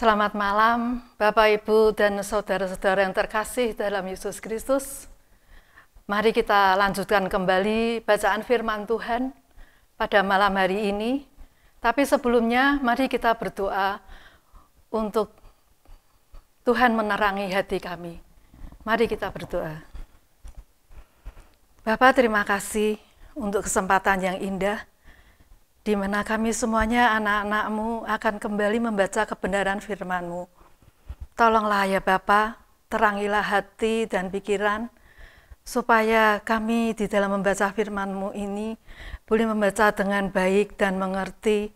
Selamat malam, Bapak, Ibu, dan saudara-saudara yang terkasih dalam Yesus Kristus. Mari kita lanjutkan kembali bacaan Firman Tuhan pada malam hari ini. Tapi sebelumnya, mari kita berdoa untuk Tuhan menerangi hati kami. Mari kita berdoa. Bapak, terima kasih untuk kesempatan yang indah di mana kami semuanya anak-anakmu akan kembali membaca kebenaran Firmanmu. Tolonglah ya Bapa, terangilah hati dan pikiran, supaya kami di dalam membaca Firmanmu ini boleh membaca dengan baik dan mengerti,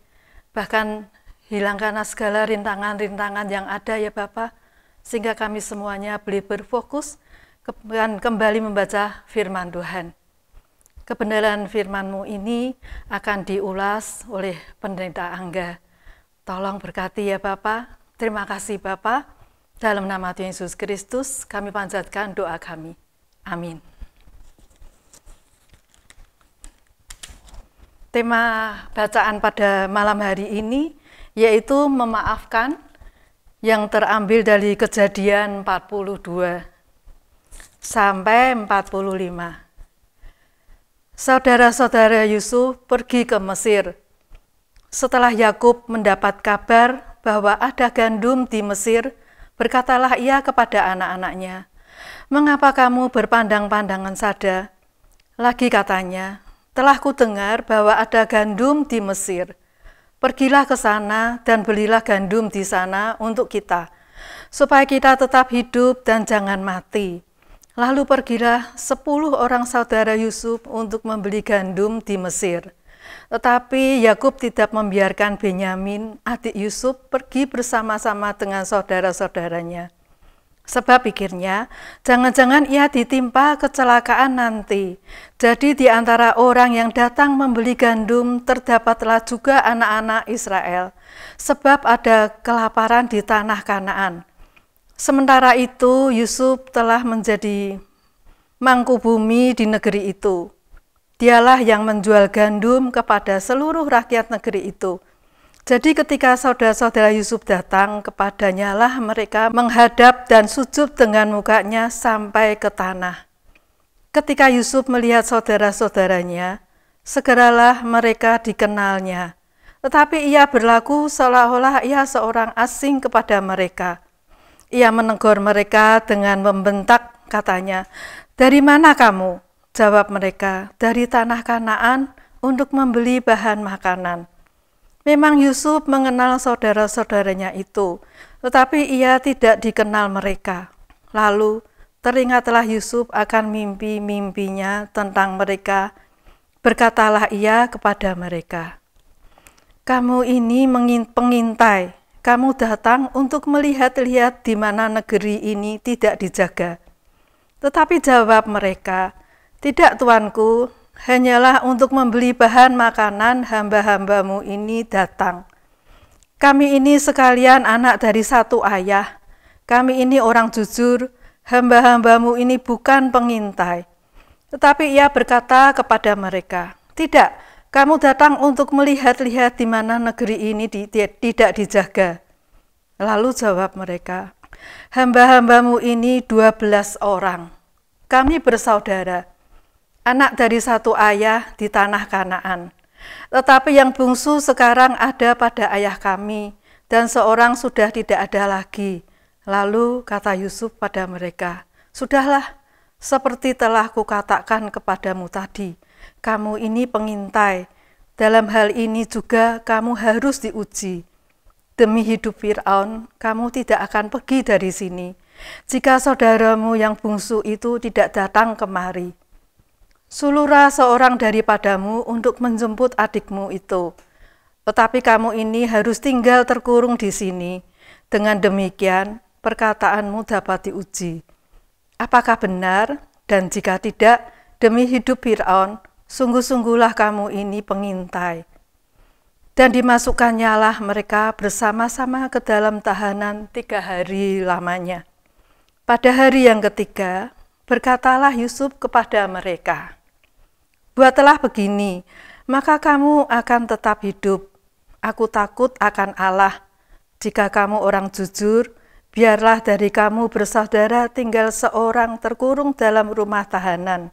bahkan hilangkanlah segala rintangan-rintangan yang ada ya Bapa, sehingga kami semuanya boleh berfokus dan kembali membaca firman Tuhan. Kebenaran firmanmu ini akan diulas oleh pendeta Angga. Tolong berkati ya Bapak. Terima kasih Bapak. Dalam nama Tuhan Yesus Kristus kami panjatkan doa kami. Amin. Tema bacaan pada malam hari ini yaitu memaafkan yang terambil dari kejadian 42 sampai 45. Saudara-saudara Yusuf pergi ke Mesir. Setelah Yakub mendapat kabar bahwa ada gandum di Mesir, berkatalah ia kepada anak-anaknya, "Mengapa kamu berpandang-pandangan sada?" Lagi katanya, "Telah ku dengar bahwa ada gandum di Mesir. Pergilah ke sana dan belilah gandum di sana untuk kita, supaya kita tetap hidup dan jangan mati." Lalu pergilah sepuluh orang saudara Yusuf untuk membeli gandum di Mesir. Tetapi Yakub tidak membiarkan Benyamin, adik Yusuf, pergi bersama-sama dengan saudara-saudaranya. Sebab pikirnya, jangan-jangan ia ditimpa kecelakaan nanti. Jadi di antara orang yang datang membeli gandum terdapatlah juga anak-anak Israel, sebab ada kelaparan di tanah Kanaan. Sementara itu, Yusuf telah menjadi mangku bumi di negeri itu. Dialah yang menjual gandum kepada seluruh rakyat negeri itu. Jadi ketika saudara-saudara Yusuf datang kepadanya lah mereka menghadap dan sujud dengan mukanya sampai ke tanah. Ketika Yusuf melihat saudara-saudaranya, segeralah mereka dikenalnya. Tetapi ia berlaku seolah-olah ia seorang asing kepada mereka. Ia menegur mereka dengan membentak, katanya, "Dari mana kamu?" Jawab mereka, "Dari tanah Kanaan untuk membeli bahan makanan." Memang Yusuf mengenal saudara-saudaranya itu, tetapi ia tidak dikenal mereka. Lalu teringatlah Yusuf akan mimpi-mimpinya tentang mereka. Berkatalah ia kepada mereka, "Kamu ini pengintai, kamu datang untuk melihat-lihat di mana negeri ini tidak dijaga. Tetapi jawab mereka, Tidak tuanku, hanyalah untuk membeli bahan makanan hamba-hambamu ini datang. Kami ini sekalian anak dari satu ayah. Kami ini orang jujur, hamba-hambamu ini bukan pengintai. Tetapi ia berkata kepada mereka, Tidak, kamu datang untuk melihat-lihat di mana negeri ini di, di, tidak dijaga. Lalu jawab mereka, Hamba-hambamu ini dua belas orang. Kami bersaudara, anak dari satu ayah di tanah Kanaan. Tetapi yang bungsu sekarang ada pada ayah kami, dan seorang sudah tidak ada lagi. Lalu kata Yusuf pada mereka, Sudahlah, seperti telah kukatakan kepadamu tadi, kamu ini pengintai. Dalam hal ini juga kamu harus diuji. Demi hidup Fir'aun, kamu tidak akan pergi dari sini. Jika saudaramu yang bungsu itu tidak datang kemari, sulurah seorang daripadamu untuk menjemput adikmu itu. Tetapi kamu ini harus tinggal terkurung di sini. Dengan demikian, perkataanmu dapat diuji. Apakah benar? Dan jika tidak, demi hidup Fir'aun, Sungguh-sungguhlah kamu ini pengintai. Dan dimasukkannya lah mereka bersama-sama ke dalam tahanan tiga hari lamanya. Pada hari yang ketiga, berkatalah Yusuf kepada mereka, Buatlah begini, maka kamu akan tetap hidup. Aku takut akan Allah. Jika kamu orang jujur, biarlah dari kamu bersaudara tinggal seorang terkurung dalam rumah tahanan.'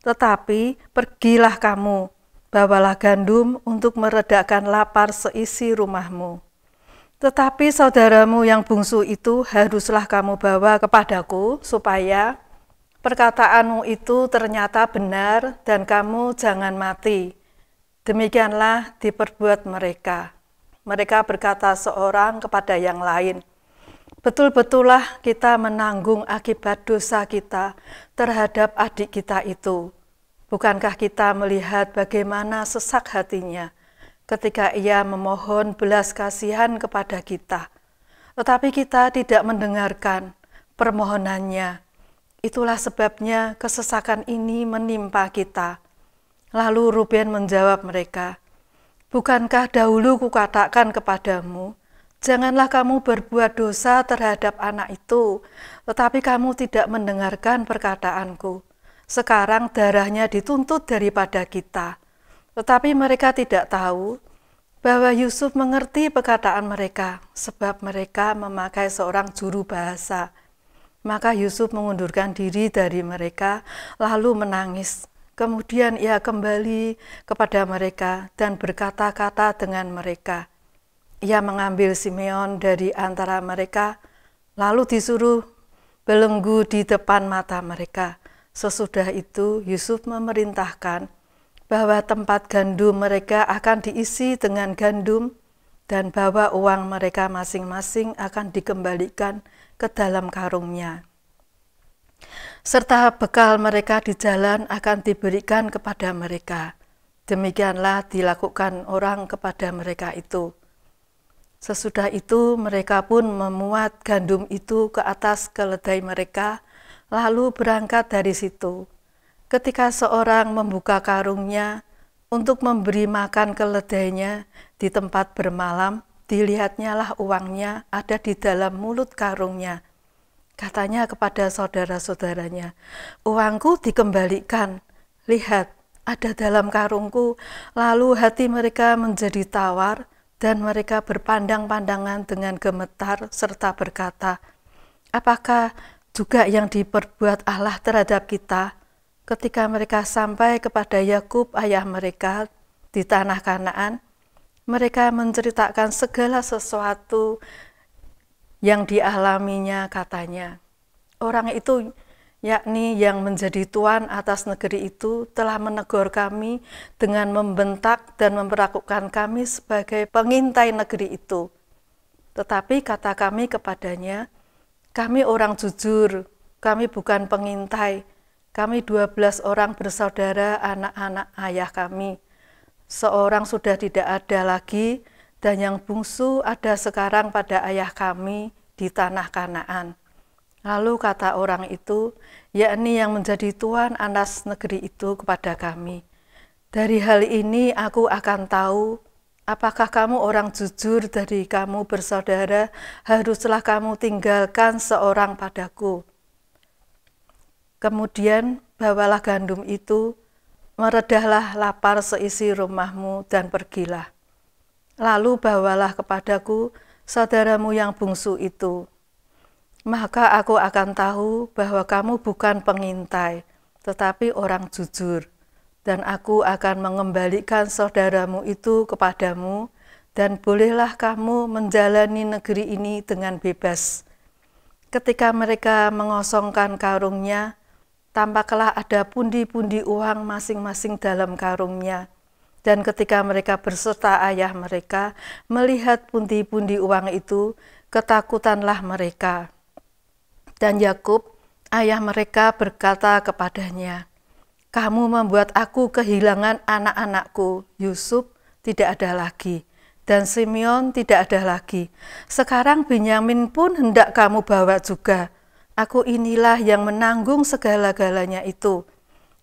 Tetapi pergilah kamu, bawalah gandum untuk meredakan lapar seisi rumahmu. Tetapi saudaramu yang bungsu itu haruslah kamu bawa kepadaku, supaya perkataanmu itu ternyata benar dan kamu jangan mati. Demikianlah diperbuat mereka. Mereka berkata seorang kepada yang lain, betul-betullah kita menanggung akibat dosa kita terhadap adik kita itu. Bukankah kita melihat bagaimana sesak hatinya ketika ia memohon belas kasihan kepada kita, tetapi kita tidak mendengarkan permohonannya? Itulah sebabnya kesesakan ini menimpa kita. Lalu Ruben menjawab mereka, Bukankah dahulu kukatakan kepadamu, Janganlah kamu berbuat dosa terhadap anak itu, tetapi kamu tidak mendengarkan perkataanku. Sekarang darahnya dituntut daripada kita, tetapi mereka tidak tahu bahwa Yusuf mengerti perkataan mereka, sebab mereka memakai seorang juru bahasa. Maka Yusuf mengundurkan diri dari mereka, lalu menangis. Kemudian ia kembali kepada mereka dan berkata-kata dengan mereka ia mengambil Simeon dari antara mereka, lalu disuruh belenggu di depan mata mereka. Sesudah itu Yusuf memerintahkan bahwa tempat gandum mereka akan diisi dengan gandum dan bahwa uang mereka masing-masing akan dikembalikan ke dalam karungnya. Serta bekal mereka di jalan akan diberikan kepada mereka. Demikianlah dilakukan orang kepada mereka itu. Sesudah itu mereka pun memuat gandum itu ke atas keledai mereka, lalu berangkat dari situ. Ketika seorang membuka karungnya untuk memberi makan keledainya di tempat bermalam, dilihatnyalah uangnya ada di dalam mulut karungnya. Katanya kepada saudara-saudaranya, uangku dikembalikan. Lihat, ada dalam karungku. Lalu hati mereka menjadi tawar, dan mereka berpandang-pandangan dengan gemetar serta berkata, Apakah juga yang diperbuat Allah terhadap kita ketika mereka sampai kepada Yakub ayah mereka di tanah Kanaan? Mereka menceritakan segala sesuatu yang dialaminya katanya. Orang itu yakni yang menjadi tuan atas negeri itu, telah menegur kami dengan membentak dan memperlakukan kami sebagai pengintai negeri itu. Tetapi kata kami kepadanya, kami orang jujur, kami bukan pengintai, kami dua belas orang bersaudara anak-anak ayah kami. Seorang sudah tidak ada lagi, dan yang bungsu ada sekarang pada ayah kami di tanah Kanaan. Lalu kata orang itu, yakni yang menjadi tuan atas negeri itu kepada kami. Dari hal ini aku akan tahu apakah kamu orang jujur dari kamu bersaudara, haruslah kamu tinggalkan seorang padaku. Kemudian bawalah gandum itu, meredahlah lapar seisi rumahmu dan pergilah. Lalu bawalah kepadaku saudaramu yang bungsu itu, maka aku akan tahu bahwa kamu bukan pengintai, tetapi orang jujur, dan aku akan mengembalikan saudaramu itu kepadamu, dan bolehlah kamu menjalani negeri ini dengan bebas. Ketika mereka mengosongkan karungnya, tampaklah ada pundi-pundi uang masing-masing dalam karungnya. Dan ketika mereka berserta ayah mereka melihat pundi-pundi uang itu, ketakutanlah mereka dan Yakub, ayah mereka berkata kepadanya, "Kamu membuat aku kehilangan anak-anakku. Yusuf tidak ada lagi, dan Simeon tidak ada lagi. Sekarang Benyamin pun hendak kamu bawa juga. Aku inilah yang menanggung segala-galanya itu."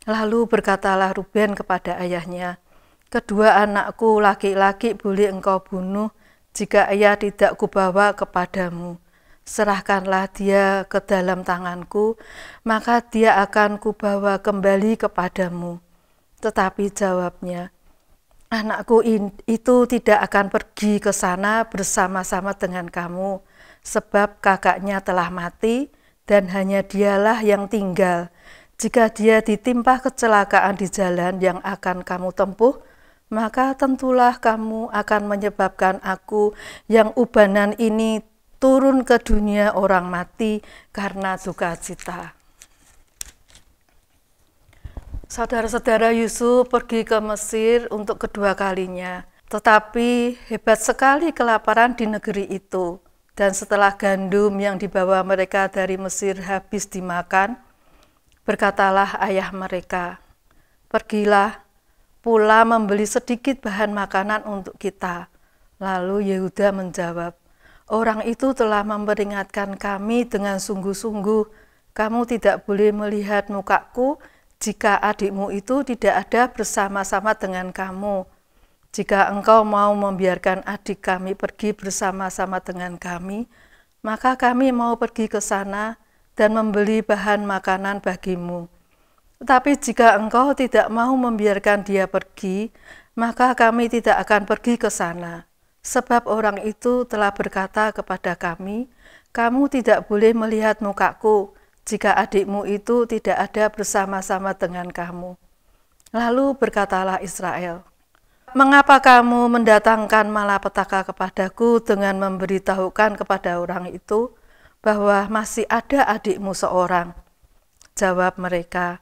Lalu berkatalah Ruben kepada ayahnya, "Kedua anakku laki-laki boleh engkau bunuh jika ayah tidak kubawa kepadamu." serahkanlah dia ke dalam tanganku, maka dia akan kubawa kembali kepadamu. Tetapi jawabnya, anakku itu tidak akan pergi ke sana bersama-sama dengan kamu, sebab kakaknya telah mati dan hanya dialah yang tinggal. Jika dia ditimpa kecelakaan di jalan yang akan kamu tempuh, maka tentulah kamu akan menyebabkan aku yang ubanan ini turun ke dunia orang mati karena duka cita. Saudara-saudara Yusuf pergi ke Mesir untuk kedua kalinya, tetapi hebat sekali kelaparan di negeri itu. Dan setelah gandum yang dibawa mereka dari Mesir habis dimakan, berkatalah ayah mereka, "Pergilah pula membeli sedikit bahan makanan untuk kita." Lalu Yehuda menjawab, Orang itu telah memperingatkan kami dengan sungguh-sungguh, kamu tidak boleh melihat mukaku jika adikmu itu tidak ada bersama-sama dengan kamu. Jika engkau mau membiarkan adik kami pergi bersama-sama dengan kami, maka kami mau pergi ke sana dan membeli bahan makanan bagimu. Tetapi jika engkau tidak mau membiarkan dia pergi, maka kami tidak akan pergi ke sana.' Sebab orang itu telah berkata kepada kami, kamu tidak boleh melihat mukaku jika adikmu itu tidak ada bersama-sama dengan kamu. Lalu berkatalah Israel, Mengapa kamu mendatangkan malapetaka kepadaku dengan memberitahukan kepada orang itu bahwa masih ada adikmu seorang? Jawab mereka,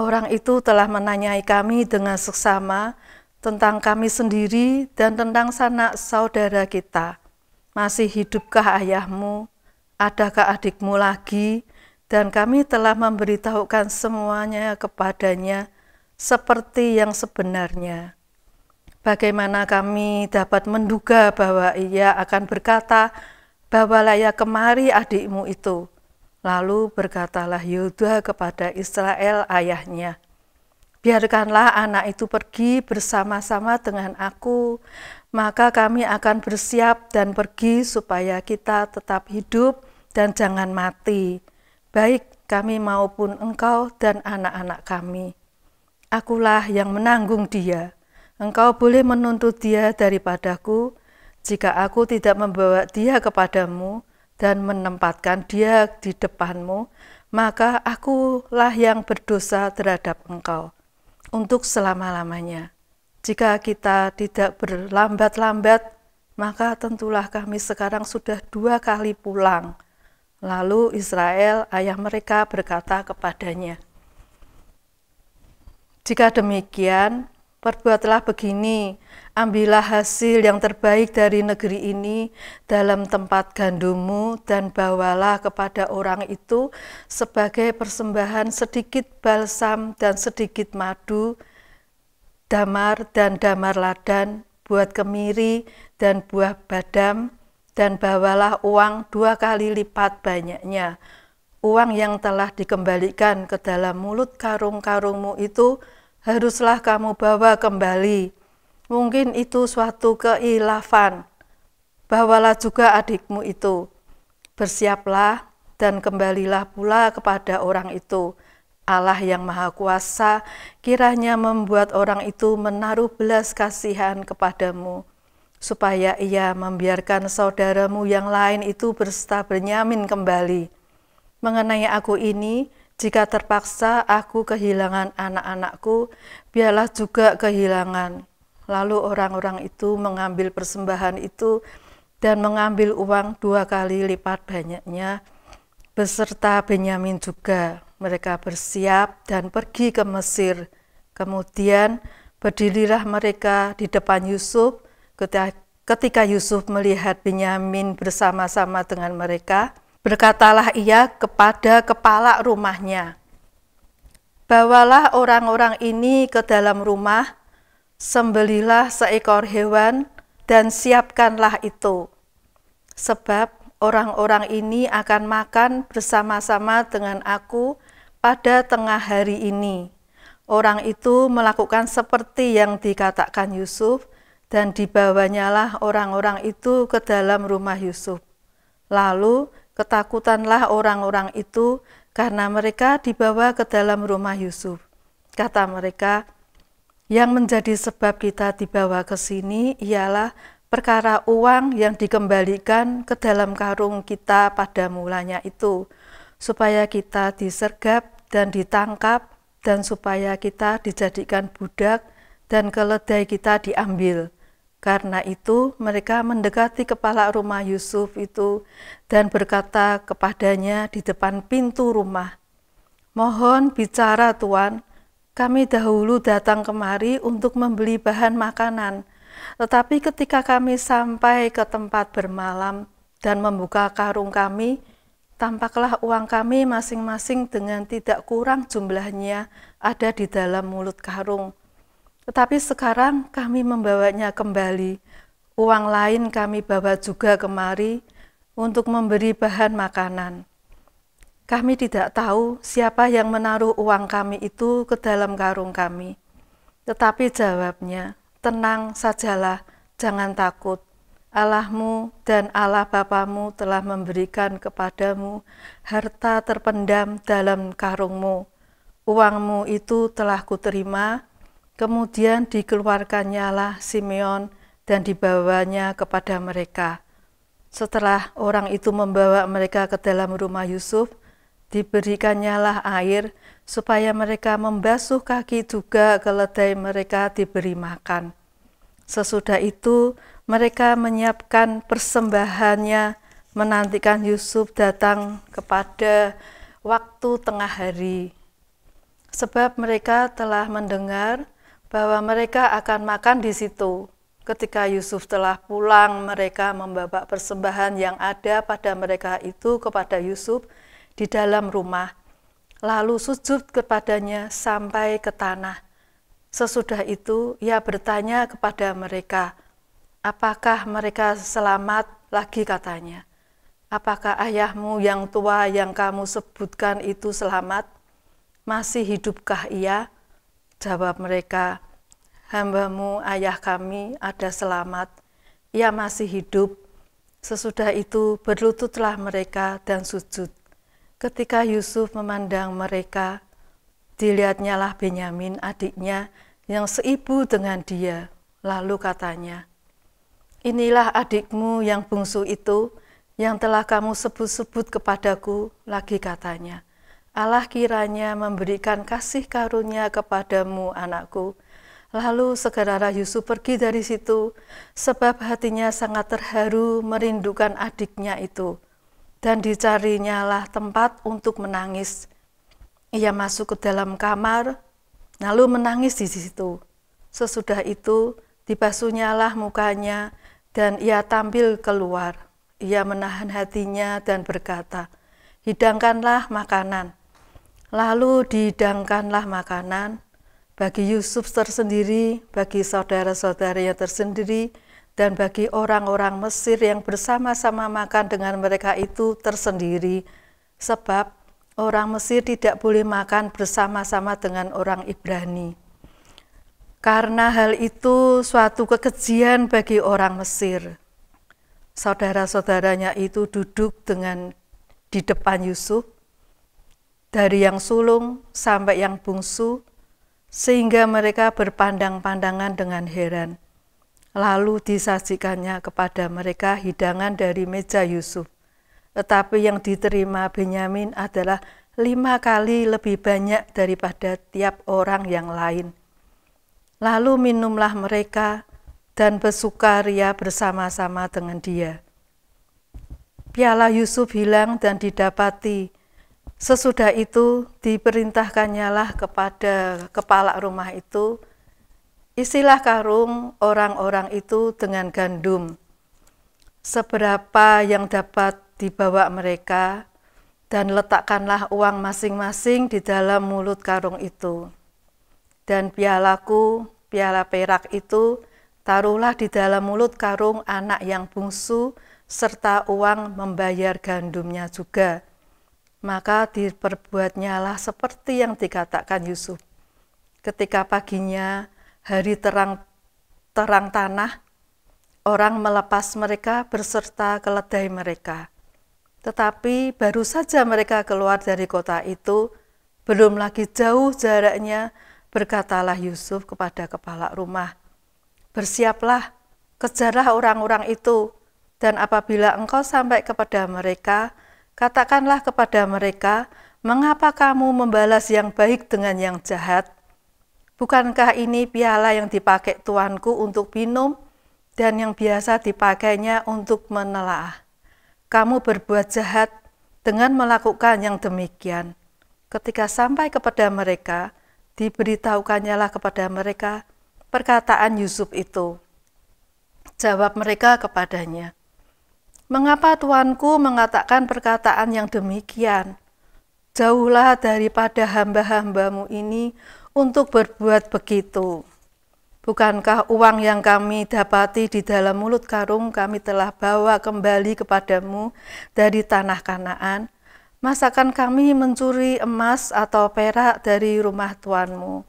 Orang itu telah menanyai kami dengan seksama tentang kami sendiri dan tentang sanak saudara kita. Masih hidupkah ayahmu? Adakah adikmu lagi? Dan kami telah memberitahukan semuanya kepadanya seperti yang sebenarnya. Bagaimana kami dapat menduga bahwa ia akan berkata, bahwa ya kemari adikmu itu. Lalu berkatalah Yehuda kepada Israel ayahnya, Biarkanlah anak itu pergi bersama-sama dengan aku, maka kami akan bersiap dan pergi supaya kita tetap hidup dan jangan mati, baik kami maupun engkau dan anak-anak kami. Akulah yang menanggung dia. Engkau boleh menuntut dia daripadaku jika aku tidak membawa dia kepadamu dan menempatkan dia di depanmu, maka akulah yang berdosa terhadap engkau.' untuk selama-lamanya. Jika kita tidak berlambat-lambat, maka tentulah kami sekarang sudah dua kali pulang. Lalu Israel, ayah mereka, berkata kepadanya, "Jika demikian, Perbuatlah begini, ambillah hasil yang terbaik dari negeri ini dalam tempat gandummu dan bawalah kepada orang itu sebagai persembahan sedikit balsam dan sedikit madu, damar dan damar ladan, buat kemiri dan buah badam, dan bawalah uang dua kali lipat banyaknya. Uang yang telah dikembalikan ke dalam mulut karung-karungmu itu, haruslah kamu bawa kembali. Mungkin itu suatu keilafan. Bawalah juga adikmu itu. Bersiaplah dan kembalilah pula kepada orang itu. Allah yang Maha Kuasa kiranya membuat orang itu menaruh belas kasihan kepadamu, supaya ia membiarkan saudaramu yang lain itu berserta bernyamin kembali. Mengenai aku ini, jika terpaksa aku kehilangan anak-anakku, biarlah juga kehilangan. Lalu orang-orang itu mengambil persembahan itu dan mengambil uang dua kali lipat banyaknya, beserta Benyamin juga. Mereka bersiap dan pergi ke Mesir. Kemudian berdirilah mereka di depan Yusuf ketika Yusuf melihat Benyamin bersama-sama dengan mereka, Berkatalah ia kepada kepala rumahnya, Bawalah orang-orang ini ke dalam rumah, sembelilah seekor hewan, dan siapkanlah itu. Sebab orang-orang ini akan makan bersama-sama dengan aku pada tengah hari ini. Orang itu melakukan seperti yang dikatakan Yusuf, dan dibawanyalah orang-orang itu ke dalam rumah Yusuf. Lalu Ketakutanlah orang-orang itu karena mereka dibawa ke dalam rumah Yusuf. Kata mereka, yang menjadi sebab kita dibawa ke sini ialah perkara uang yang dikembalikan ke dalam karung kita pada mulanya itu, supaya kita disergap dan ditangkap, dan supaya kita dijadikan budak dan keledai kita diambil.' Karena itu mereka mendekati kepala rumah Yusuf itu dan berkata kepadanya di depan pintu rumah, Mohon bicara Tuhan. kami dahulu datang kemari untuk membeli bahan makanan. Tetapi ketika kami sampai ke tempat bermalam dan membuka karung kami, tampaklah uang kami masing-masing dengan tidak kurang jumlahnya ada di dalam mulut karung tetapi sekarang kami membawanya kembali. Uang lain kami bawa juga kemari untuk memberi bahan makanan. Kami tidak tahu siapa yang menaruh uang kami itu ke dalam karung kami. Tetapi jawabnya, tenang sajalah, jangan takut. Allahmu dan Allah Bapamu telah memberikan kepadamu harta terpendam dalam karungmu. Uangmu itu telah kuterima Kemudian dikeluarkannya lah Simeon dan dibawanya kepada mereka. Setelah orang itu membawa mereka ke dalam rumah Yusuf, diberikannya lah air supaya mereka membasuh kaki juga keledai mereka diberi makan. Sesudah itu mereka menyiapkan persembahannya menantikan Yusuf datang kepada waktu tengah hari. Sebab mereka telah mendengar bahwa mereka akan makan di situ. Ketika Yusuf telah pulang, mereka membawa persembahan yang ada pada mereka itu kepada Yusuf di dalam rumah, lalu sujud kepadanya sampai ke tanah. Sesudah itu, ia bertanya kepada mereka, "Apakah mereka selamat lagi?" katanya. Apakah ayahmu yang tua yang kamu sebutkan itu selamat? Masih hidupkah ia? Jawab mereka, hambamu ayah kami ada selamat, ia masih hidup. Sesudah itu berlututlah mereka dan sujud. Ketika Yusuf memandang mereka, dilihatnyalah Benyamin adiknya yang seibu dengan dia. Lalu katanya, Inilah adikmu yang bungsu itu, yang telah kamu sebut-sebut kepadaku, lagi katanya, Allah kiranya memberikan kasih karunia kepadamu, anakku. Lalu segeralah Yusuf pergi dari situ, sebab hatinya sangat terharu merindukan adiknya itu. Dan dicarinyalah tempat untuk menangis. Ia masuk ke dalam kamar, lalu menangis di situ. Sesudah itu, dibasuhnyalah mukanya, dan ia tampil keluar. Ia menahan hatinya dan berkata, Hidangkanlah makanan Lalu didangkanlah makanan bagi Yusuf tersendiri, bagi saudara-saudaranya tersendiri, dan bagi orang-orang Mesir yang bersama-sama makan dengan mereka itu tersendiri, sebab orang Mesir tidak boleh makan bersama-sama dengan orang Ibrani. Karena hal itu suatu kekejian bagi orang Mesir. Saudara-saudaranya itu duduk dengan di depan Yusuf, dari yang sulung sampai yang bungsu, sehingga mereka berpandang-pandangan dengan heran. Lalu disajikannya kepada mereka hidangan dari meja Yusuf. Tetapi yang diterima Benyamin adalah lima kali lebih banyak daripada tiap orang yang lain. Lalu minumlah mereka dan bersukaria bersama-sama dengan dia. Piala Yusuf hilang dan didapati Sesudah itu diperintahkannyalah kepada kepala rumah itu, isilah karung orang-orang itu dengan gandum, seberapa yang dapat dibawa mereka, dan letakkanlah uang masing-masing di dalam mulut karung itu. Dan pialaku, piala perak itu, taruhlah di dalam mulut karung anak yang bungsu, serta uang membayar gandumnya juga.' Maka diperbuatnyalah seperti yang dikatakan Yusuf. Ketika paginya hari terang terang tanah, orang melepas mereka berserta keledai mereka. Tetapi baru saja mereka keluar dari kota itu, belum lagi jauh jaraknya, berkatalah Yusuf kepada kepala rumah, "Bersiaplah, kejarlah orang-orang itu, dan apabila engkau sampai kepada mereka, Katakanlah kepada mereka, mengapa kamu membalas yang baik dengan yang jahat? Bukankah ini piala yang dipakai tuanku untuk minum dan yang biasa dipakainya untuk menelaah? Kamu berbuat jahat dengan melakukan yang demikian. Ketika sampai kepada mereka, diberitahukannya lah kepada mereka perkataan Yusuf itu. Jawab mereka kepadanya, Mengapa tuanku mengatakan perkataan yang demikian? Jauhlah daripada hamba-hambamu ini untuk berbuat begitu. Bukankah uang yang kami dapati di dalam mulut karung kami telah bawa kembali kepadamu dari tanah Kanaan? Masakan kami mencuri emas atau perak dari rumah tuanmu?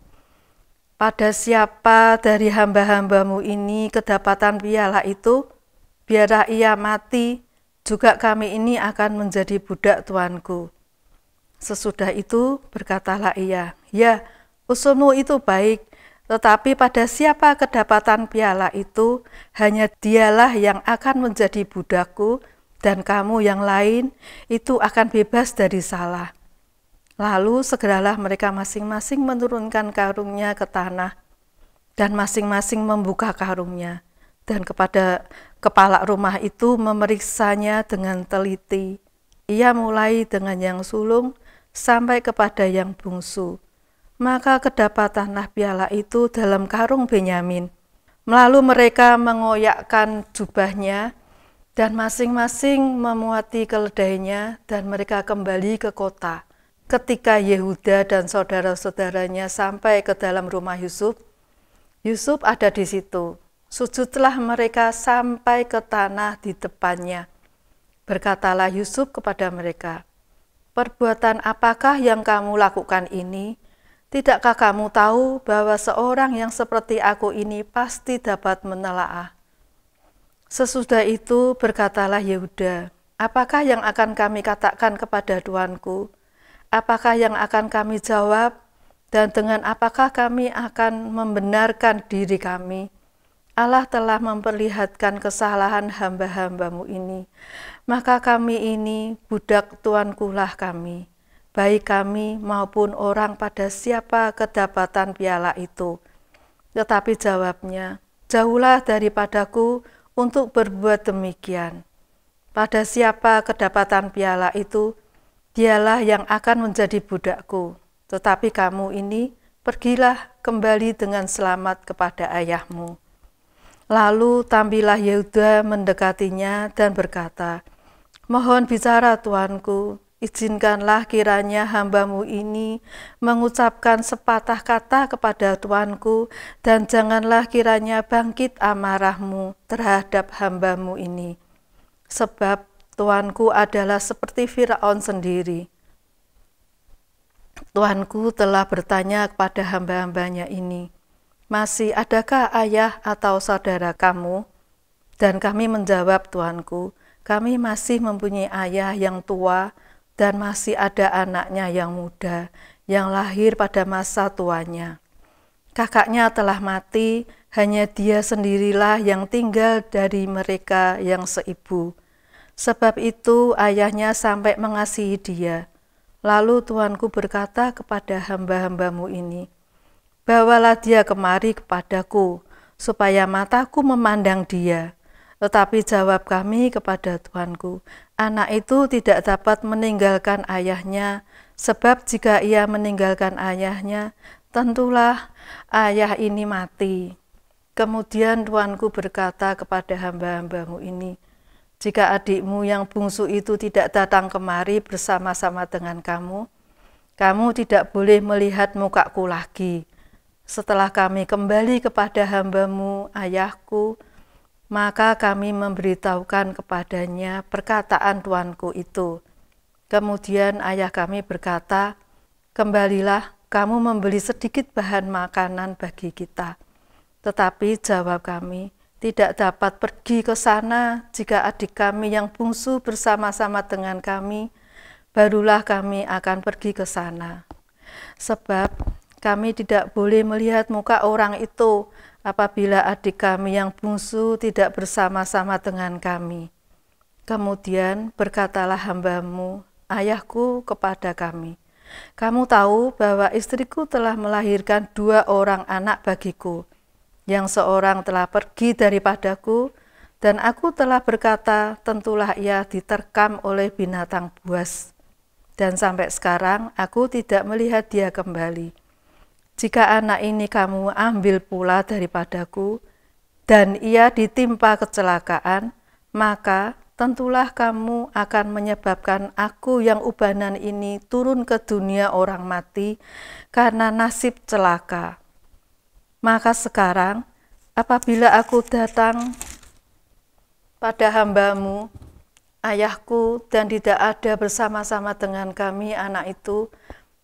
Pada siapa dari hamba-hambamu ini kedapatan piala itu?' biarlah ia mati, juga kami ini akan menjadi budak tuanku. Sesudah itu berkatalah ia, ya usulmu itu baik, tetapi pada siapa kedapatan piala itu, hanya dialah yang akan menjadi budakku, dan kamu yang lain itu akan bebas dari salah. Lalu segeralah mereka masing-masing menurunkan karungnya ke tanah, dan masing-masing membuka karungnya. Dan kepada Kepala rumah itu memeriksanya dengan teliti. Ia mulai dengan yang sulung sampai kepada yang bungsu. Maka kedapatanlah piala itu dalam karung Benyamin. Lalu mereka mengoyakkan jubahnya dan masing-masing memuati keledainya dan mereka kembali ke kota. Ketika Yehuda dan saudara-saudaranya sampai ke dalam rumah Yusuf, Yusuf ada di situ sujudlah mereka sampai ke tanah di depannya. Berkatalah Yusuf kepada mereka, Perbuatan apakah yang kamu lakukan ini? Tidakkah kamu tahu bahwa seorang yang seperti aku ini pasti dapat menelaah? Sesudah itu berkatalah Yehuda, Apakah yang akan kami katakan kepada Tuanku? Apakah yang akan kami jawab? Dan dengan apakah kami akan membenarkan diri kami?' Allah telah memperlihatkan kesalahan hamba-hambamu ini, maka kami ini budak Tuankulah kami, baik kami maupun orang pada siapa kedapatan piala itu. Tetapi jawabnya, jauhlah daripadaku untuk berbuat demikian. Pada siapa kedapatan piala itu, dialah yang akan menjadi budakku. Tetapi kamu ini, pergilah kembali dengan selamat kepada ayahmu.' Lalu tampillah Yehuda mendekatinya dan berkata, Mohon bicara tuanku, izinkanlah kiranya hambamu ini mengucapkan sepatah kata kepada tuanku dan janganlah kiranya bangkit amarahmu terhadap hambamu ini. Sebab tuanku adalah seperti Firaun sendiri. Tuanku telah bertanya kepada hamba-hambanya ini, masih adakah ayah atau saudara kamu? Dan kami menjawab, Tuanku, kami masih mempunyai ayah yang tua dan masih ada anaknya yang muda yang lahir pada masa tuanya. Kakaknya telah mati, hanya dia sendirilah yang tinggal dari mereka yang seibu. Sebab itu ayahnya sampai mengasihi dia. Lalu Tuanku berkata kepada hamba-hambamu ini, Bawalah dia kemari kepadaku, supaya mataku memandang dia. Tetapi jawab kami kepada Tuanku, anak itu tidak dapat meninggalkan ayahnya, sebab jika ia meninggalkan ayahnya, tentulah ayah ini mati. Kemudian Tuanku berkata kepada hamba-hambamu ini, jika adikmu yang bungsu itu tidak datang kemari bersama-sama dengan kamu, kamu tidak boleh melihat mukaku lagi. Setelah kami kembali kepada hambamu, ayahku, maka kami memberitahukan kepadanya perkataan tuanku itu. Kemudian ayah kami berkata, Kembalilah, kamu membeli sedikit bahan makanan bagi kita. Tetapi jawab kami, tidak dapat pergi ke sana jika adik kami yang bungsu bersama-sama dengan kami, barulah kami akan pergi ke sana. Sebab kami tidak boleh melihat muka orang itu apabila adik kami yang bungsu tidak bersama-sama dengan kami. Kemudian berkatalah hambamu, ayahku kepada kami. Kamu tahu bahwa istriku telah melahirkan dua orang anak bagiku, yang seorang telah pergi daripadaku, dan aku telah berkata, tentulah ia diterkam oleh binatang buas. Dan sampai sekarang aku tidak melihat dia kembali.' Jika anak ini kamu ambil pula daripadaku, dan ia ditimpa kecelakaan, maka tentulah kamu akan menyebabkan aku yang ubanan ini turun ke dunia orang mati karena nasib celaka. Maka sekarang, apabila aku datang pada hambamu, ayahku, dan tidak ada bersama-sama dengan kami anak itu,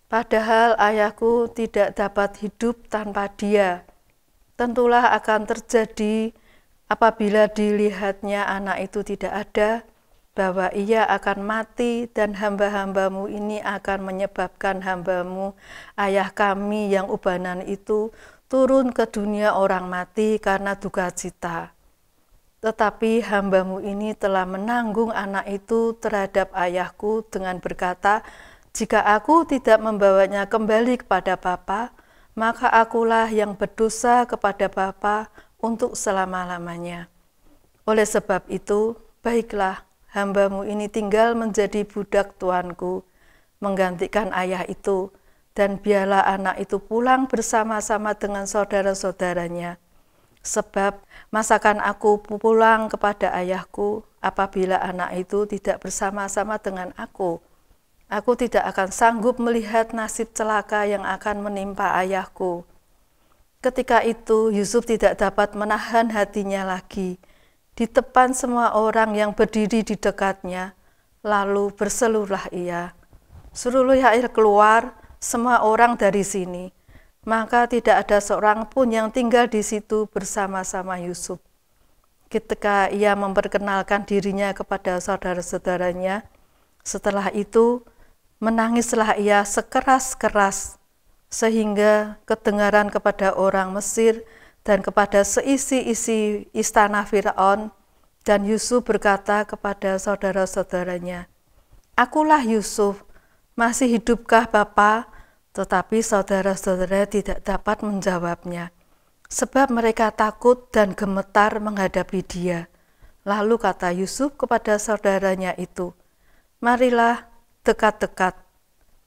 Padahal ayahku tidak dapat hidup tanpa dia. Tentulah akan terjadi apabila dilihatnya anak itu tidak ada, bahwa ia akan mati dan hamba-hambamu ini akan menyebabkan hambamu, ayah kami yang ubanan itu, turun ke dunia orang mati karena duka cita. Tetapi hambamu ini telah menanggung anak itu terhadap ayahku dengan berkata, jika aku tidak membawanya kembali kepada Bapa, maka akulah yang berdosa kepada Bapa untuk selama-lamanya. Oleh sebab itu, baiklah hambamu ini tinggal menjadi budak tuanku, menggantikan ayah itu, dan biarlah anak itu pulang bersama-sama dengan saudara-saudaranya. Sebab masakan aku pulang kepada ayahku apabila anak itu tidak bersama-sama dengan aku.' Aku tidak akan sanggup melihat nasib celaka yang akan menimpa ayahku. Ketika itu, Yusuf tidak dapat menahan hatinya lagi. Di depan semua orang yang berdiri di dekatnya, lalu berseluruhlah ia. Suruh air keluar, semua orang dari sini. Maka tidak ada seorang pun yang tinggal di situ bersama-sama Yusuf. Ketika ia memperkenalkan dirinya kepada saudara-saudaranya, setelah itu Menangislah ia sekeras-keras, sehingga kedengaran kepada orang Mesir dan kepada seisi-isi istana Firaun, dan Yusuf berkata kepada saudara-saudaranya, Akulah Yusuf, masih hidupkah Bapa? Tetapi saudara-saudara tidak dapat menjawabnya, sebab mereka takut dan gemetar menghadapi dia. Lalu kata Yusuf kepada saudaranya itu, Marilah dekat-dekat.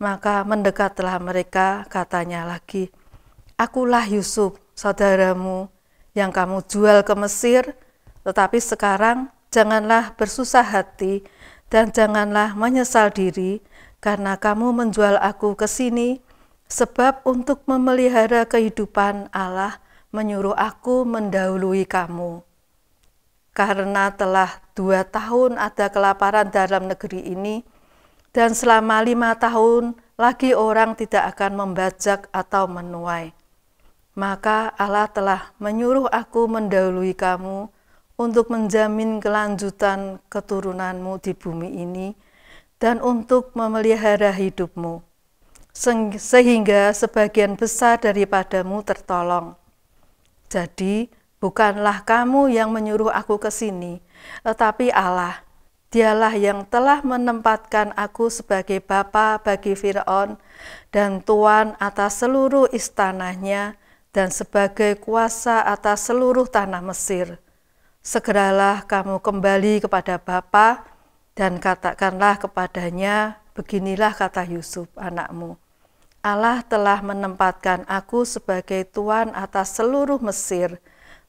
Maka mendekatlah mereka, katanya lagi, Akulah Yusuf, saudaramu, yang kamu jual ke Mesir, tetapi sekarang janganlah bersusah hati dan janganlah menyesal diri, karena kamu menjual aku ke sini, sebab untuk memelihara kehidupan Allah menyuruh aku mendahului kamu. Karena telah dua tahun ada kelaparan dalam negeri ini, dan selama lima tahun lagi orang tidak akan membajak atau menuai. Maka Allah telah menyuruh aku mendahului kamu untuk menjamin kelanjutan keturunanmu di bumi ini dan untuk memelihara hidupmu, sehingga sebagian besar daripadamu tertolong. Jadi, bukanlah kamu yang menyuruh aku ke sini, tetapi Allah Dialah yang telah menempatkan aku sebagai bapa bagi Firaun dan tuan atas seluruh istananya dan sebagai kuasa atas seluruh tanah Mesir. Segeralah kamu kembali kepada bapa dan katakanlah kepadanya, beginilah kata Yusuf anakmu. Allah telah menempatkan aku sebagai tuan atas seluruh Mesir.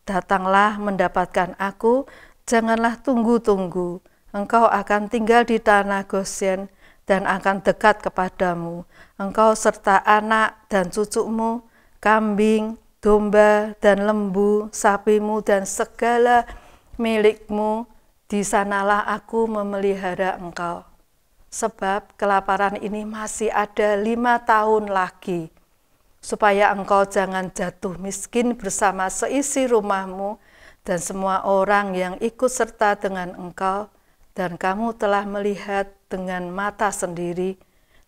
Datanglah mendapatkan aku, janganlah tunggu-tunggu Engkau akan tinggal di tanah Gosen dan akan dekat kepadamu. Engkau serta anak dan cucumu, kambing, domba, dan lembu, sapimu, dan segala milikmu, di sanalah aku memelihara engkau. Sebab kelaparan ini masih ada lima tahun lagi, supaya engkau jangan jatuh miskin bersama seisi rumahmu dan semua orang yang ikut serta dengan engkau, dan kamu telah melihat dengan mata sendiri,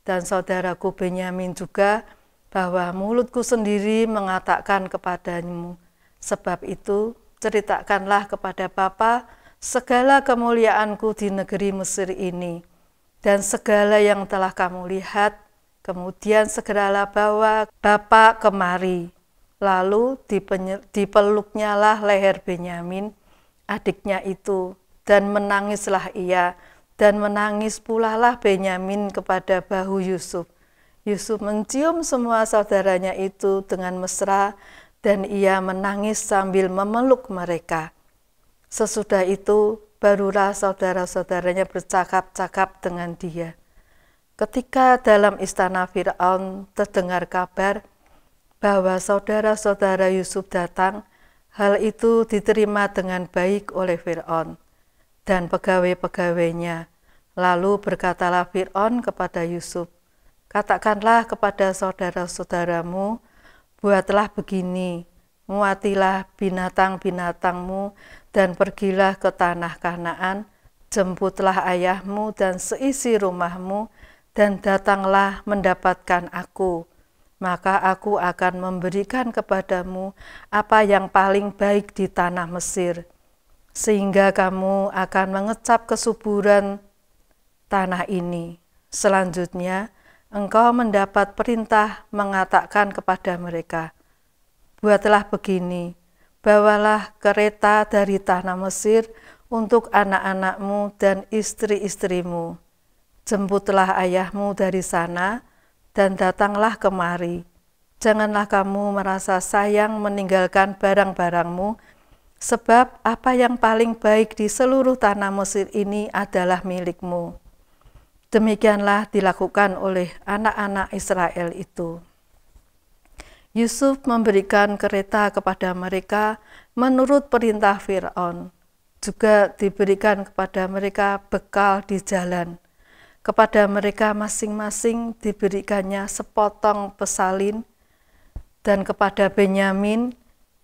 dan saudaraku Benyamin juga, bahwa mulutku sendiri mengatakan kepadamu, sebab itu ceritakanlah kepada Bapa segala kemuliaanku di negeri Mesir ini, dan segala yang telah kamu lihat, kemudian segeralah bawa Bapa kemari. Lalu dipeluknyalah leher Benyamin, adiknya itu, dan menangislah ia dan menangis pula lah Benyamin kepada bahu Yusuf. Yusuf mencium semua saudaranya itu dengan mesra dan ia menangis sambil memeluk mereka. Sesudah itu barulah saudara-saudaranya bercakap-cakap dengan dia. Ketika dalam istana Fir'aun terdengar kabar bahwa saudara-saudara Yusuf datang, hal itu diterima dengan baik oleh Fir'aun dan pegawai-pegawainya. Lalu berkatalah Fir'aun kepada Yusuf, Katakanlah kepada saudara-saudaramu, buatlah begini, muatilah binatang-binatangmu, dan pergilah ke tanah Kanaan, jemputlah ayahmu dan seisi rumahmu, dan datanglah mendapatkan aku. Maka aku akan memberikan kepadamu apa yang paling baik di tanah Mesir.' sehingga kamu akan mengecap kesuburan tanah ini. Selanjutnya, engkau mendapat perintah mengatakan kepada mereka, Buatlah begini, bawalah kereta dari tanah Mesir untuk anak-anakmu dan istri-istrimu. Jemputlah ayahmu dari sana dan datanglah kemari. Janganlah kamu merasa sayang meninggalkan barang-barangmu Sebab apa yang paling baik di seluruh tanah Mesir ini adalah milikmu. Demikianlah dilakukan oleh anak-anak Israel itu. Yusuf memberikan kereta kepada mereka menurut perintah Firaun. Juga diberikan kepada mereka bekal di jalan. Kepada mereka masing-masing diberikannya sepotong pesalin dan kepada Benyamin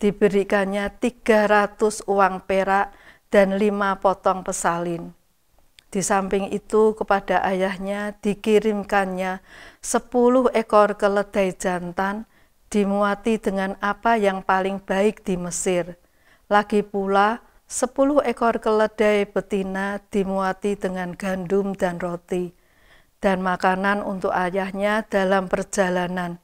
diberikannya 300 uang perak dan lima potong pesalin. Di samping itu kepada ayahnya dikirimkannya 10 ekor keledai jantan dimuati dengan apa yang paling baik di Mesir. Lagi pula 10 ekor keledai betina dimuati dengan gandum dan roti dan makanan untuk ayahnya dalam perjalanan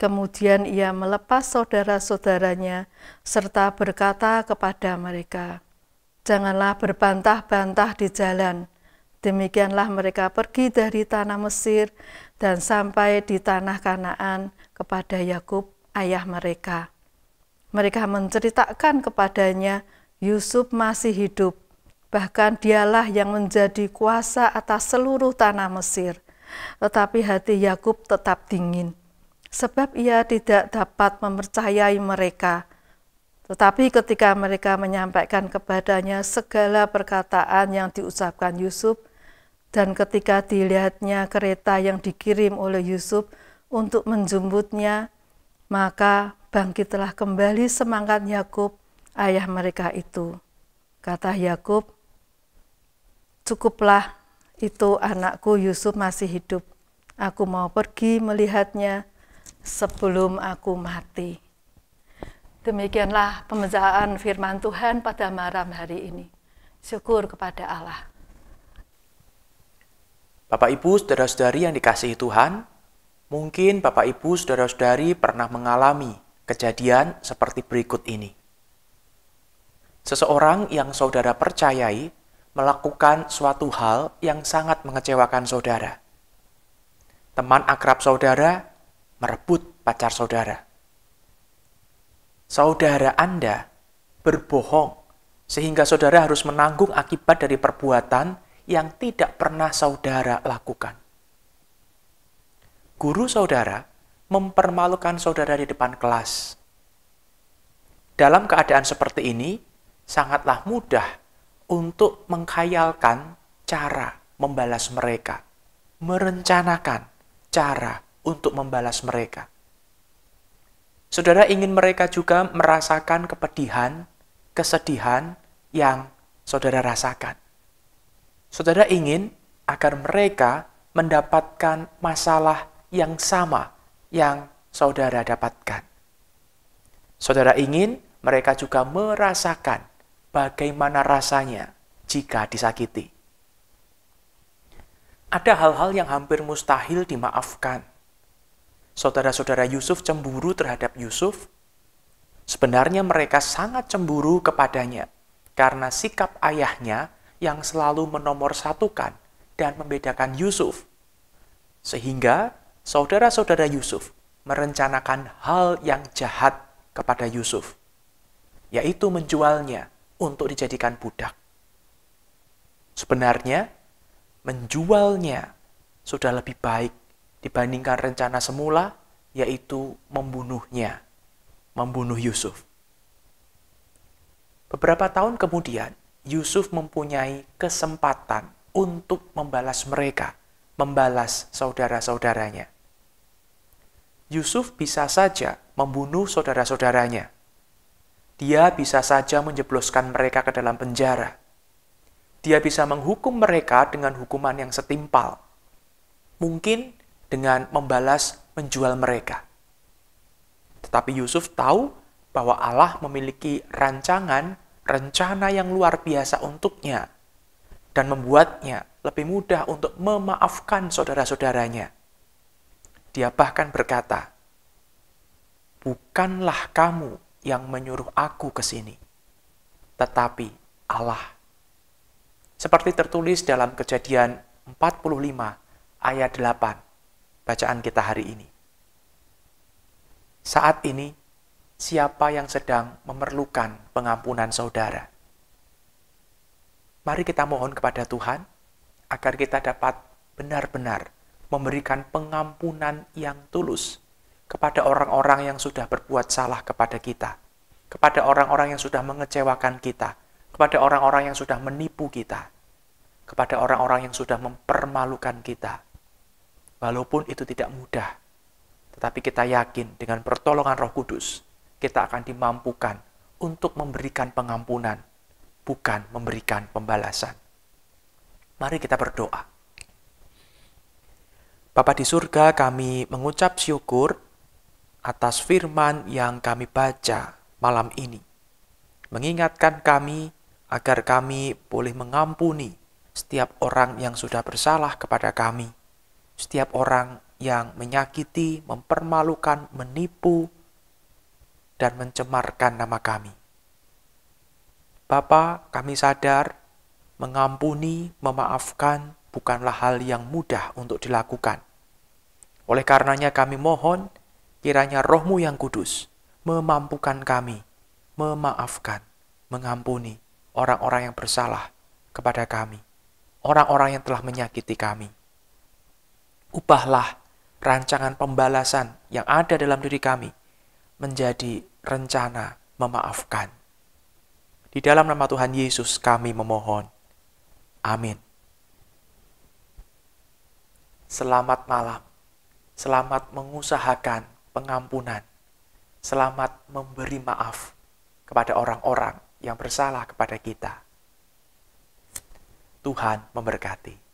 Kemudian ia melepas saudara-saudaranya serta berkata kepada mereka, Janganlah berbantah-bantah di jalan. Demikianlah mereka pergi dari tanah Mesir dan sampai di tanah Kanaan kepada Yakub, ayah mereka. Mereka menceritakan kepadanya Yusuf masih hidup, bahkan dialah yang menjadi kuasa atas seluruh tanah Mesir. Tetapi hati Yakub tetap dingin sebab ia tidak dapat mempercayai mereka. Tetapi ketika mereka menyampaikan kepadanya segala perkataan yang diucapkan Yusuf, dan ketika dilihatnya kereta yang dikirim oleh Yusuf untuk menjemputnya, maka bangkitlah kembali semangat Yakub, ayah mereka itu. Kata Yakub, "Cukuplah itu anakku Yusuf masih hidup. Aku mau pergi melihatnya." sebelum aku mati. Demikianlah pemecahan firman Tuhan pada malam hari ini. Syukur kepada Allah. Bapak Ibu, saudara-saudari yang dikasihi Tuhan, mungkin Bapak Ibu, saudara-saudari pernah mengalami kejadian seperti berikut ini. Seseorang yang saudara percayai melakukan suatu hal yang sangat mengecewakan saudara. Teman akrab saudara merebut pacar saudara. Saudara Anda berbohong sehingga saudara harus menanggung akibat dari perbuatan yang tidak pernah saudara lakukan. Guru saudara mempermalukan saudara di depan kelas. Dalam keadaan seperti ini, sangatlah mudah untuk mengkhayalkan cara membalas mereka, merencanakan cara untuk membalas mereka. Saudara ingin mereka juga merasakan kepedihan, kesedihan yang saudara rasakan. Saudara ingin agar mereka mendapatkan masalah yang sama yang saudara dapatkan. Saudara ingin mereka juga merasakan bagaimana rasanya jika disakiti. Ada hal-hal yang hampir mustahil dimaafkan saudara-saudara Yusuf cemburu terhadap Yusuf, sebenarnya mereka sangat cemburu kepadanya karena sikap ayahnya yang selalu menomorsatukan dan membedakan Yusuf. Sehingga saudara-saudara Yusuf merencanakan hal yang jahat kepada Yusuf, yaitu menjualnya untuk dijadikan budak. Sebenarnya, menjualnya sudah lebih baik dibandingkan rencana semula, yaitu membunuhnya, membunuh Yusuf. Beberapa tahun kemudian, Yusuf mempunyai kesempatan untuk membalas mereka, membalas saudara-saudaranya. Yusuf bisa saja membunuh saudara-saudaranya. Dia bisa saja menjebloskan mereka ke dalam penjara. Dia bisa menghukum mereka dengan hukuman yang setimpal. Mungkin dengan membalas menjual mereka. Tetapi Yusuf tahu bahwa Allah memiliki rancangan, rencana yang luar biasa untuknya, dan membuatnya lebih mudah untuk memaafkan saudara-saudaranya. Dia bahkan berkata, "Bukanlah kamu yang menyuruh aku ke sini, tetapi Allah." Seperti tertulis dalam Kejadian 45 ayat 8 bacaan kita hari ini. Saat ini, siapa yang sedang memerlukan pengampunan saudara? Mari kita mohon kepada Tuhan agar kita dapat benar-benar memberikan pengampunan yang tulus kepada orang-orang yang sudah berbuat salah kepada kita, kepada orang-orang yang sudah mengecewakan kita, kepada orang-orang yang sudah menipu kita, kepada orang-orang yang sudah mempermalukan kita Walaupun itu tidak mudah, tetapi kita yakin dengan pertolongan Roh Kudus, kita akan dimampukan untuk memberikan pengampunan, bukan memberikan pembalasan. Mari kita berdoa. Bapak di surga, kami mengucap syukur atas firman yang kami baca malam ini. Mengingatkan kami agar kami boleh mengampuni setiap orang yang sudah bersalah kepada kami setiap orang yang menyakiti, mempermalukan, menipu, dan mencemarkan nama kami. Bapa, kami sadar mengampuni, memaafkan bukanlah hal yang mudah untuk dilakukan. Oleh karenanya kami mohon kiranya rohmu yang kudus memampukan kami memaafkan, mengampuni orang-orang yang bersalah kepada kami, orang-orang yang telah menyakiti kami. Ubahlah rancangan pembalasan yang ada dalam diri kami menjadi rencana memaafkan. Di dalam nama Tuhan Yesus kami memohon. Amin. Selamat malam. Selamat mengusahakan pengampunan. Selamat memberi maaf kepada orang-orang yang bersalah kepada kita. Tuhan memberkati.